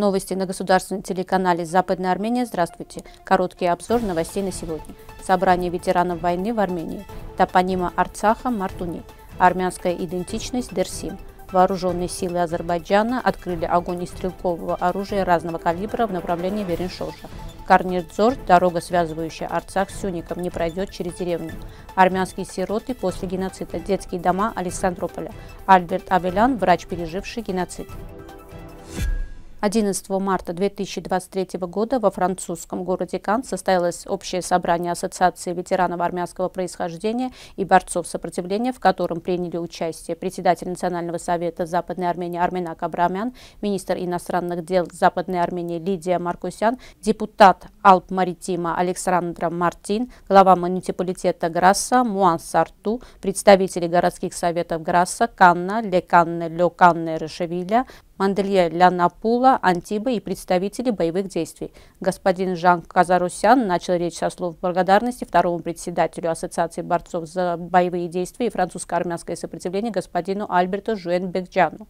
Новости на государственном телеканале «Западная Армения». Здравствуйте. Короткий обзор новостей на сегодня. Собрание ветеранов войны в Армении. Топонима Арцаха Мартуни. Армянская идентичность Дерсим. Вооруженные силы Азербайджана открыли огонь из стрелкового оружия разного калибра в направлении Вереншоша. Карнирдзор, дорога, связывающая Арцах с Сюником, не пройдет через деревню. Армянские сироты после геноцида, детские дома Александрополя. Альберт Авелян, врач, переживший геноцид. 11 марта 2023 года во французском городе Кан состоялось общее собрание Ассоциации ветеранов армянского происхождения и борцов сопротивления, в котором приняли участие председатель Национального совета Западной Армении Армина Кабрамян, министр иностранных дел Западной Армении Лидия Маркусян, депутат Алп Маритима Александра Мартин, глава муниципалитета Грасса Муан Сарту, представители городских советов Грасса Канна, Леканны, Лёканны, Решевиля, Манделье Лянапула, Антиба и представители боевых действий. Господин Жан Казарусян начал речь со слов благодарности второму председателю Ассоциации борцов за боевые действия и французско-армянское сопротивление господину Альберту Жуэнбекджану.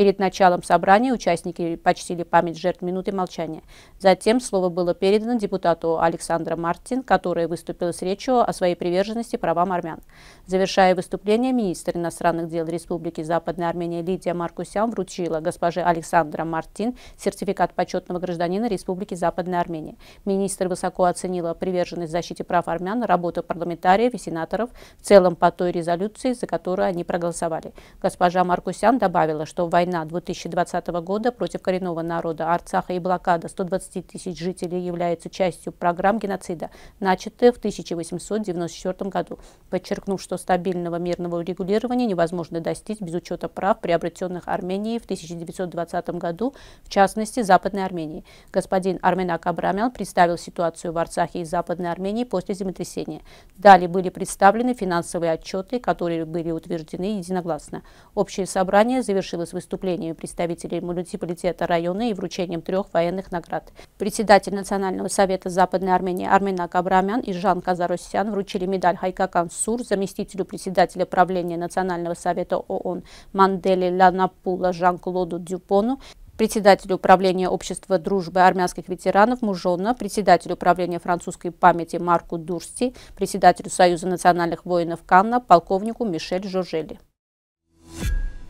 Перед началом собрания участники почтили память жертв минуты молчания. Затем слово было передано депутату Александру Мартин, который выступил с речью о своей приверженности правам армян. Завершая выступление, министр иностранных дел Республики Западная Армения Лидия Маркусян вручила госпоже Александра Мартин сертификат почетного гражданина Республики Западная Армения. Министр высоко оценила приверженность защите прав армян, работу парламентариев и сенаторов в целом по той резолюции, за которую они проголосовали. Госпожа Маркусян добавила, что война война 2020 года против коренного народа Арцаха и блокада 120 тысяч жителей являются частью программ геноцида, начатых в 1894 году, подчеркнув, что стабильного мирного урегулирования невозможно достичь без учета прав, приобретенных Арменией в 1920 году, в частности, Западной Армении. Господин Арменак Абрамян представил ситуацию в Арцахе и Западной Армении после землетрясения. Далее были представлены финансовые отчеты, которые были утверждены единогласно. Общее собрание завершилось выступлением выступлениями представителей муниципалитета района и вручением трех военных наград. Председатель Национального совета Западной Армении Арменак Абрамян и Жан Казаросян вручили медаль Хайкакан Сур заместителю председателя правления Национального совета ООН Мандели Ланапула Жан-Клоду Дюпону, председателю управления Общества дружбы армянских ветеранов Мужона, председателю управления французской памяти Марку Дурсти, председателю Союза национальных воинов Канна, полковнику Мишель Жожели.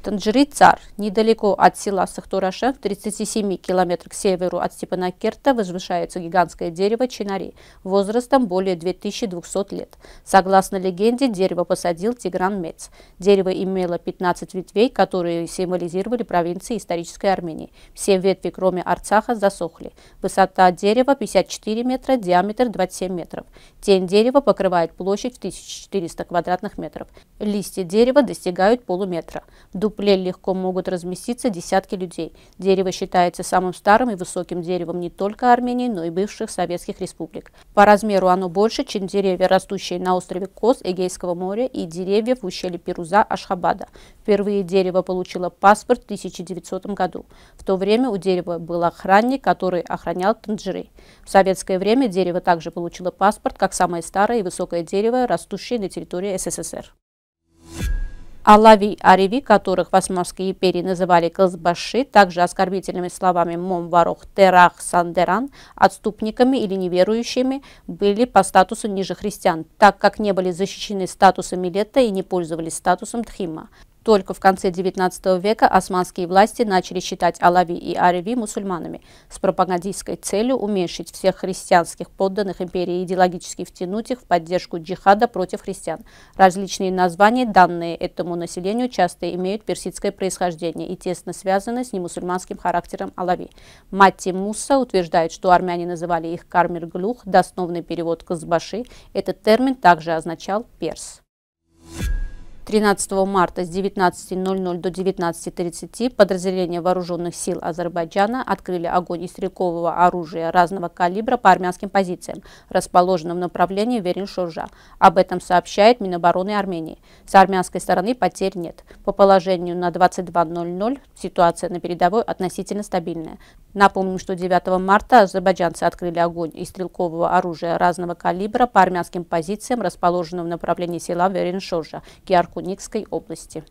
Танжерит-Цар, недалеко от села Сахтурашен, в 37 километрах к северу от Степанакерта, возвышается гигантское дерево Чинари, возрастом более 2200 лет. Согласно легенде, дерево посадил Тигран Мец. Дерево имело 15 ветвей, которые символизировали провинции исторической Армении. Все ветви, кроме Арцаха, засохли. Высота дерева 54 метра, диаметр 27 метров. Тень дерева покрывает площадь в 1400 квадратных метров. Листья дерева достигают полуметра дупле легко могут разместиться десятки людей. Дерево считается самым старым и высоким деревом не только Армении, но и бывших советских республик. По размеру оно больше, чем деревья, растущие на острове Кос Эгейского моря и деревья в ущелье Перуза Ашхабада. Впервые дерево получило паспорт в 1900 году. В то время у дерева был охранник, который охранял танжиры. В советское время дерево также получило паспорт как самое старое и высокое дерево, растущее на территории СССР. Алави, Ареви, которых в Османской империи называли Казбаши, также оскорбительными словами Момварох, Терах, Сандеран, отступниками или неверующими, были по статусу ниже христиан, так как не были защищены статусом Милета и не пользовались статусом Тхима. Только в конце XIX века османские власти начали считать алави и ареви мусульманами с пропагандистской целью уменьшить всех христианских подданных империи и идеологически втянуть их в поддержку джихада против христиан. Различные названия, данные этому населению, часто имеют персидское происхождение и тесно связаны с немусульманским характером алави. Матти Муса утверждает, что армяне называли их кармир-глюх, дословный перевод «казбаши». Этот термин также означал «перс». 13 марта с 19.00 до 19.30 подразделения вооруженных сил Азербайджана открыли огонь из стрелкового оружия разного калибра по армянским позициям, расположенным в направлении Верин-Шуржа. Об этом сообщает Минобороны Армении. С армянской стороны потерь нет. По положению на 22.00 ситуация на передовой относительно стабильная. Напомним, что 9 марта азербайджанцы открыли огонь из стрелкового оружия разного калибра по армянским позициям, расположенным в направлении села Верин-Шуржа, Киарку Куникской области.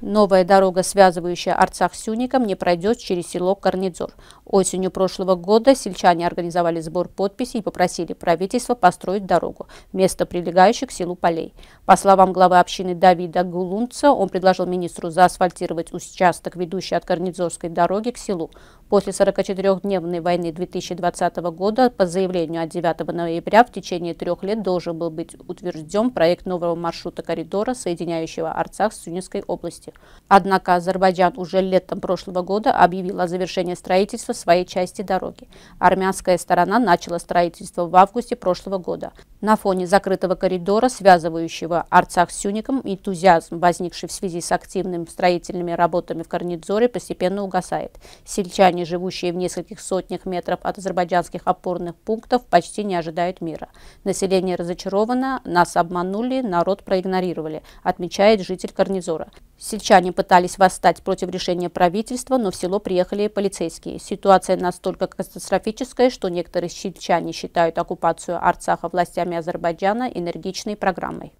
Новая дорога, связывающая Арцах с Сюником, не пройдет через село Корнидзор. Осенью прошлого года сельчане организовали сбор подписей и попросили правительство построить дорогу вместо прилегающих к селу полей. По словам главы общины Давида Гулунца, он предложил министру заасфальтировать участок, ведущий от Корнидзорской дороги к селу. После 44-дневной войны 2020 года, по заявлению от 9 ноября, в течение трех лет должен был быть утвержден проект нового маршрута коридора, соединяющего Арцах с Сюникской областью части. Однако Азербайджан уже летом прошлого года объявил о завершении строительства своей части дороги. Армянская сторона начала строительство в августе прошлого года. На фоне закрытого коридора, связывающего Арцах с Сюником, энтузиазм, возникший в связи с активными строительными работами в Корнидзоре, постепенно угасает. Сельчане, живущие в нескольких сотнях метров от азербайджанских опорных пунктов, почти не ожидают мира. Население разочаровано, нас обманули, народ проигнорировали, отмечает житель Корнизора. Сельчане пытались восстать против решения правительства, но в село приехали полицейские. Ситуация настолько катастрофическая, что некоторые сельчане считают оккупацию Арцаха властями Азербайджана энергичной программой.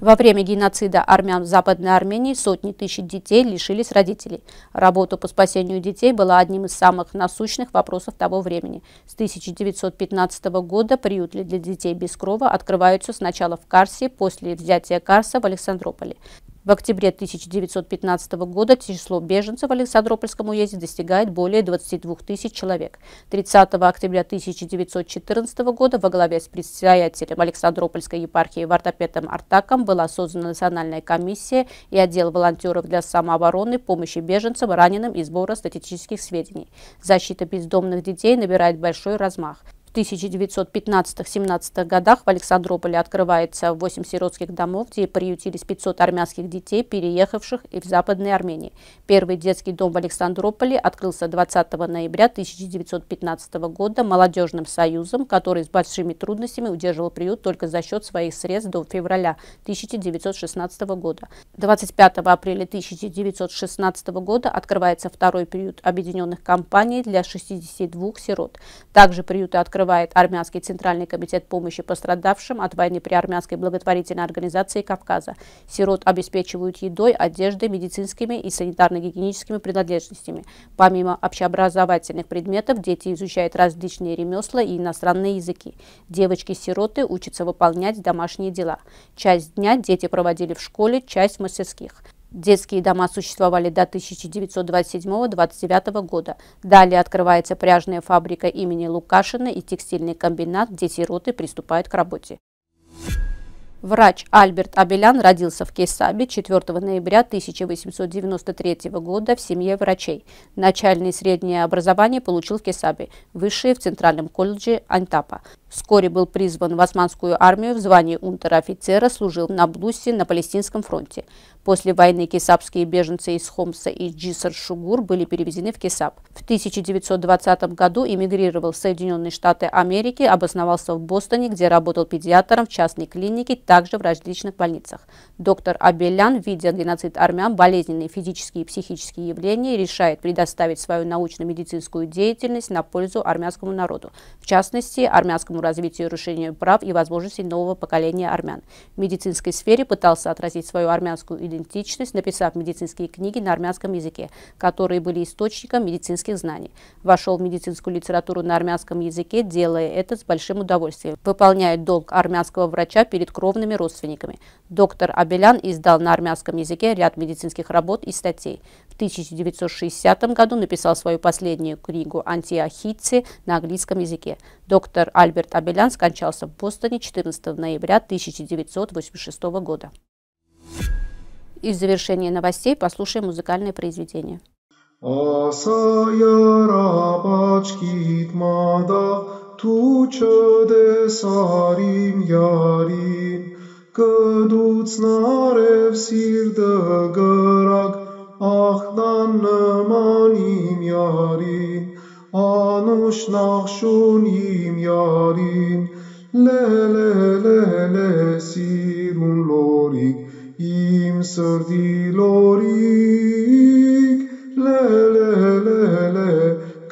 Во время геноцида армян в Западной Армении сотни тысяч детей лишились родителей. Работа по спасению детей была одним из самых насущных вопросов того времени. С 1915 года приюты для детей без крова открываются сначала в Карсе, после взятия Карса в Александрополе. В октябре 1915 года число беженцев в Александропольском уезде достигает более 22 тысяч человек. 30 октября 1914 года во главе с председателем Александропольской епархии Вартопетом Артаком была создана национальная комиссия и отдел волонтеров для самообороны, помощи беженцам, раненым и сбора статистических сведений. Защита бездомных детей набирает большой размах. 1915-17 годах в Александрополе открывается 8 сиротских домов, где приютились 500 армянских детей, переехавших из Западной Армении. Первый детский дом в Александрополе открылся 20 ноября 1915 года молодежным союзом, который с большими трудностями удерживал приют только за счет своих средств до февраля 1916 года. 25 апреля 1916 года открывается второй приют объединенных компаний для 62 сирот. Также приюты открываются открывает Армянский Центральный комитет помощи пострадавшим от войны при армянской благотворительной организации Кавказа. Сирот обеспечивают едой, одеждой, медицинскими и санитарно-гигиеническими принадлежностями. Помимо общеобразовательных предметов, дети изучают различные ремесла и иностранные языки. Девочки-сироты учатся выполнять домашние дела. Часть дня дети проводили в школе, часть в мастерских. Детские дома существовали до 1927-29 года. Далее открывается пряжная фабрика имени Лукашина и текстильный комбинат, где сироты приступают к работе. Врач Альберт Абелян родился в Кесабе 4 ноября 1893 года в семье врачей. Начальное и среднее образование получил в Кесабе, высшее в Центральном колледже Антапа. Вскоре был призван в османскую армию в звании унтер-офицера, служил на Блусе на Палестинском фронте. После войны кесапские беженцы из Хомса и Джисар-Шугур были перевезены в Кесап. В 1920 году эмигрировал в Соединенные Штаты Америки, обосновался в Бостоне, где работал педиатром в частной клинике, также в различных больницах. Доктор Абелян, видя геноцид армян, болезненные физические и психические явления, решает предоставить свою научно-медицинскую деятельность на пользу армянскому народу, в частности, армянскому развитию и решению прав и возможностей нового поколения армян. В медицинской сфере пытался отразить свою армянскую идентичность, написав медицинские книги на армянском языке, которые были источником медицинских знаний. Вошел в медицинскую литературу на армянском языке, делая это с большим удовольствием. Выполняет долг армянского врача перед кровными родственниками. Доктор Абелян издал на армянском языке ряд медицинских работ и статей. В 1960 году написал свою последнюю книгу «Антиахитцы» на английском языке. Доктор Альберт Абелян скончался в Бостоне 14 ноября 1986 года. И в завершении новостей послушаем музыкальное произведение. туча де сарим ярим, Կդուց նարև սիրտը գրակ, ախ նման իմ յարի آنوش نخشونیم یارین Lele lele sirun lorik im sırdi lorik Lele lele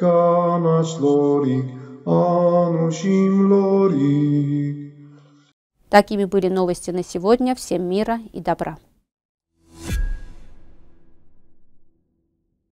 kanaç lorik anuşim lorik Такими были новости на сегодня. Всем мира и добра.